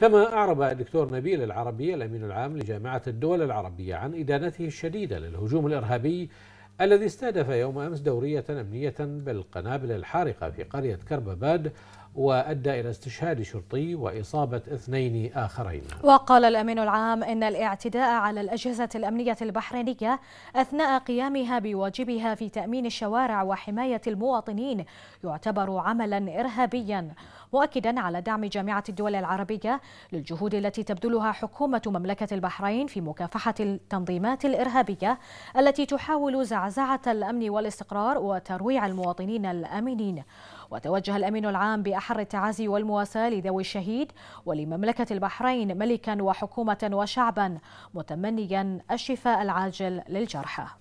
كما أعرب الدكتور نبيل العربي الأمين العام لجامعة الدول العربية عن إدانته الشديدة للهجوم الإرهابي الذي استهدف يوم أمس دورية أمنية بالقنابل الحارقة في قرية كرباباد وأدى إلى استشهاد شرطي وإصابة اثنين آخرين وقال الأمين العام إن الاعتداء على الأجهزة الأمنية البحرينية أثناء قيامها بواجبها في تأمين الشوارع وحماية المواطنين يعتبر عملا إرهابيا مؤكدا على دعم جامعة الدول العربية للجهود التي تبذلها حكومة مملكة البحرين في مكافحة التنظيمات الإرهابية التي تحاول زعزعة الأمن والاستقرار وترويع المواطنين الأمنين وتوجه الأمين العام بأحر التعازي والمواساة لذوي الشهيد ولمملكة البحرين ملكا وحكومة وشعبا متمنيا الشفاء العاجل للجرحى